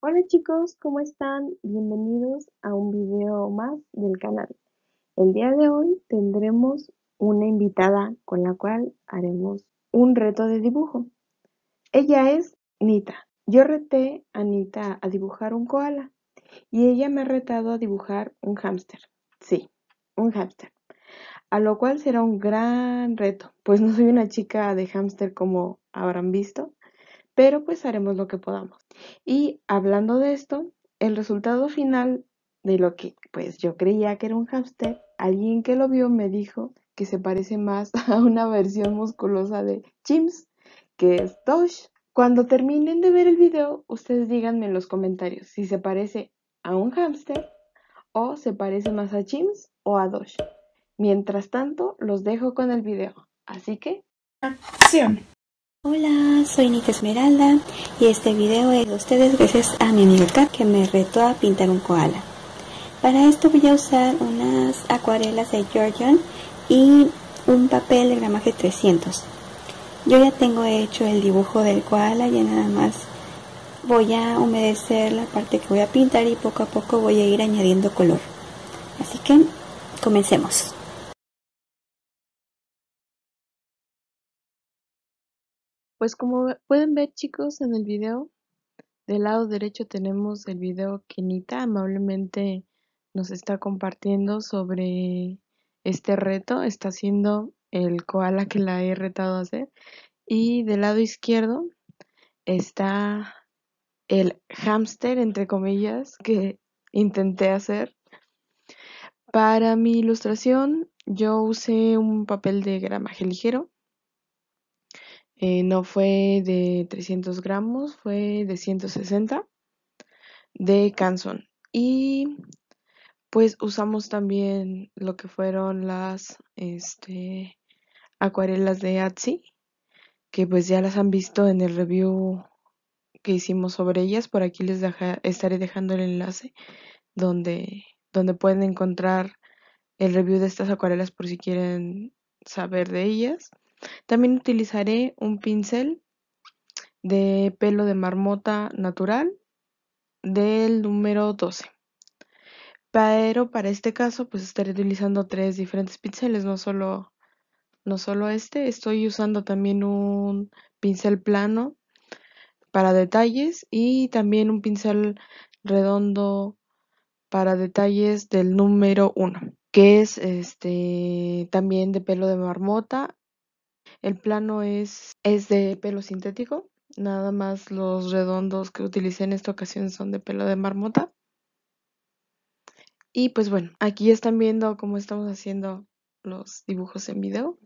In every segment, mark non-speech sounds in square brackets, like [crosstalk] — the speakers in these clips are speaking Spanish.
Hola chicos, ¿cómo están? Bienvenidos a un video más del canal. El día de hoy tendremos una invitada con la cual haremos un reto de dibujo. Ella es Nita. Yo reté a Nita a dibujar un koala y ella me ha retado a dibujar un hámster. Sí, un hámster a lo cual será un gran reto, pues no soy una chica de hámster como habrán visto, pero pues haremos lo que podamos. Y hablando de esto, el resultado final de lo que pues yo creía que era un hámster, alguien que lo vio me dijo que se parece más [laughs] a una versión musculosa de Chimps, que es Dosh. Cuando terminen de ver el video, ustedes díganme en los comentarios si se parece a un hámster o se parece más a Chimps o a Dosh. Mientras tanto, los dejo con el video. Así que, acción. Hola, soy Nita Esmeralda y este video es de ustedes gracias a mi amigo que me retó a pintar un koala. Para esto voy a usar unas acuarelas de Georgian y un papel de gramaje 300. Yo ya tengo hecho el dibujo del koala, y nada más voy a humedecer la parte que voy a pintar y poco a poco voy a ir añadiendo color. Así que comencemos. Pues como pueden ver chicos en el video, del lado derecho tenemos el video que Nita amablemente nos está compartiendo sobre este reto. Está haciendo el koala que la he retado a hacer. Y del lado izquierdo está el hámster, entre comillas, que intenté hacer. Para mi ilustración yo usé un papel de gramaje ligero eh, no fue de 300 gramos, fue de 160 de Canson. Y pues usamos también lo que fueron las este, acuarelas de Atsi. que pues ya las han visto en el review que hicimos sobre ellas. Por aquí les estaré dejando el enlace donde, donde pueden encontrar el review de estas acuarelas por si quieren saber de ellas. También utilizaré un pincel de pelo de marmota natural del número 12. Pero para este caso pues estaré utilizando tres diferentes pinceles, no solo, no este. Estoy usando también un pincel plano para detalles y también un pincel redondo para detalles del número 1, que es este también de pelo de marmota el plano es, es de pelo sintético, nada más los redondos que utilicé en esta ocasión son de pelo de marmota. Y pues bueno, aquí están viendo cómo estamos haciendo los dibujos en video.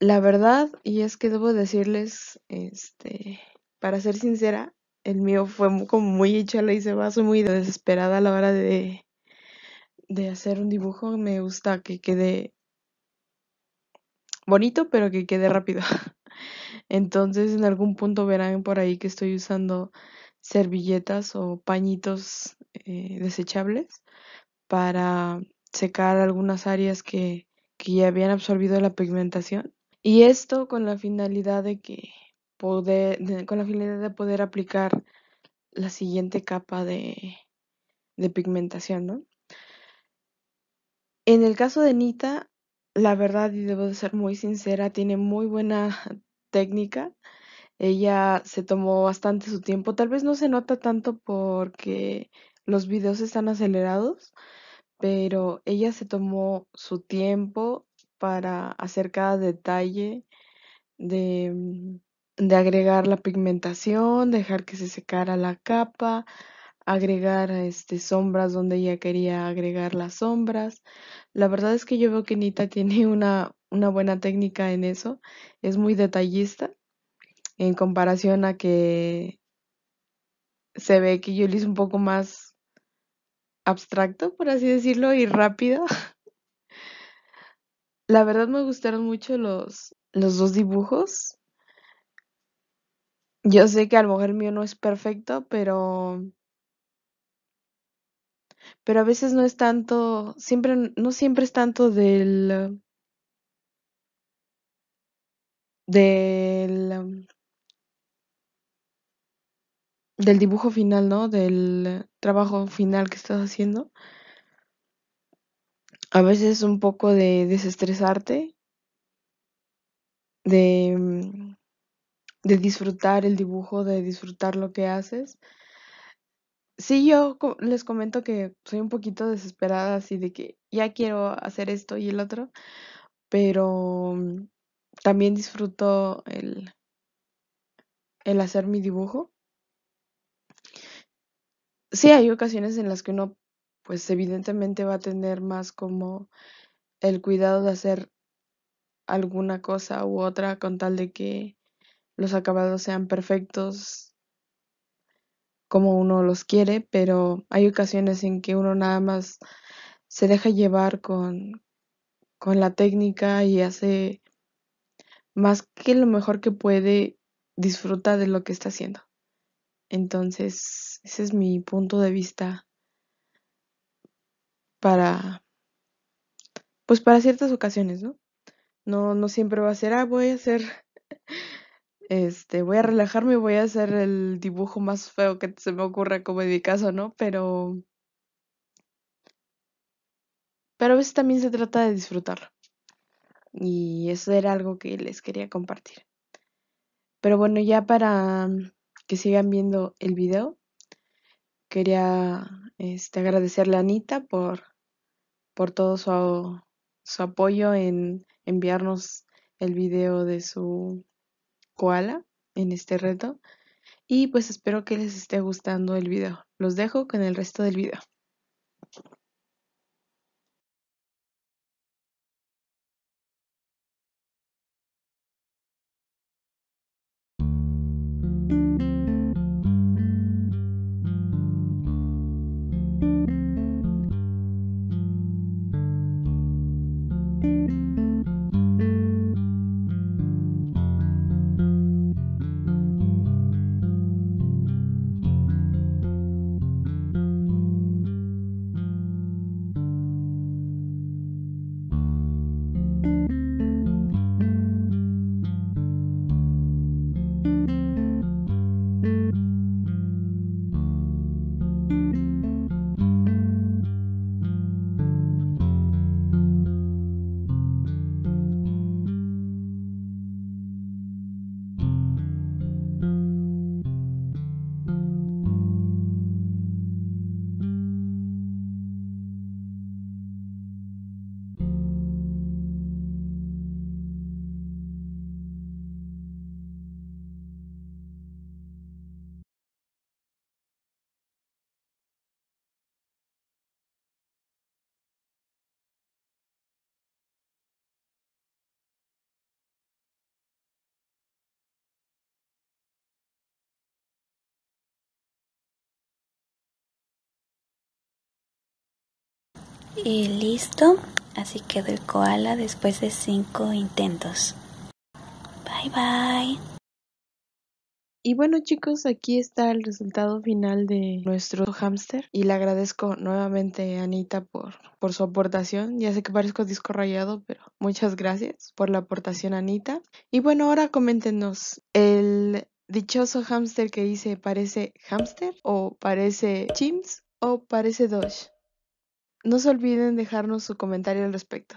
La verdad, y es que debo decirles, este, para ser sincera, el mío fue como muy hecha y se soy muy desesperada a la hora de, de hacer un dibujo. Me gusta que quede bonito, pero que quede rápido. [laughs] Entonces en algún punto verán por ahí que estoy usando servilletas o pañitos eh, desechables para secar algunas áreas que, ya habían absorbido la pigmentación. Y esto con la finalidad de que poder, con la finalidad de poder aplicar la siguiente capa de, de pigmentación, ¿no? En el caso de Nita, la verdad, y debo de ser muy sincera, tiene muy buena técnica. Ella se tomó bastante su tiempo. Tal vez no se nota tanto porque los videos están acelerados, pero ella se tomó su tiempo para hacer cada detalle de, mm, de agregar la pigmentación, dejar que se secara la capa, agregar este, sombras donde ella quería agregar las sombras. La verdad es que yo veo que Nita [laughs] tiene una, una buena técnica en eso, es muy detallista en comparación a que se ve que yo hice un poco más abstracto, por así decirlo, y rápido. [laughs] La verdad me gustaron mucho los, los dos dibujos. Yo sé que a lo mejor el mío no es perfecto, pero pero a veces no es tanto, siempre, no siempre es tanto del, del, del dibujo final, ¿no? Del trabajo final que estás haciendo. A veces un poco de desestresarte, de, mm, de disfrutar el dibujo, de disfrutar lo que haces. Sí, yo les comento que soy un poquito desesperada, así de que ya quiero hacer esto y el otro, pero mm, también disfruto el, el hacer mi dibujo. Sí, hay ocasiones en las que uno, pues evidentemente va a tener más como el cuidado de hacer alguna cosa u otra con tal de que los acabados sean perfectos como uno los quiere, pero hay ocasiones en que uno nada más se deja llevar con, la técnica y hace más que lo mejor que puede, disfruta de lo que está haciendo. Entonces, ese es mi punto de vista para, pues para ciertas ocasiones, ¿no? No, no siempre va a ser, ah, voy a hacer este, voy a relajarme y voy a hacer el dibujo más feo que se me ocurra como en mi caso, ¿no? Pero... Pero a veces también se trata de disfrutarlo. Y eso era algo que les quería compartir. Pero bueno, ya para que sigan viendo el video, quería este, agradecerle a Anita por, por todo su, su apoyo en enviarnos el video de su koala en este reto. Y pues espero que les esté gustando el video. Los dejo con el resto del video. Y listo, así quedó el koala después de cinco intentos. Bye bye. Y bueno chicos, aquí está el resultado final de nuestro hámster y le agradezco nuevamente a Anita por, por su aportación. Ya sé que parezco disco rayado, pero muchas gracias por la aportación Anita. Y bueno, ahora coméntenos, ¿el dichoso hámster que dice parece hamster o parece chimps o parece doge? No se olviden dejarnos su comentario al respecto.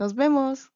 ¡Nos vemos!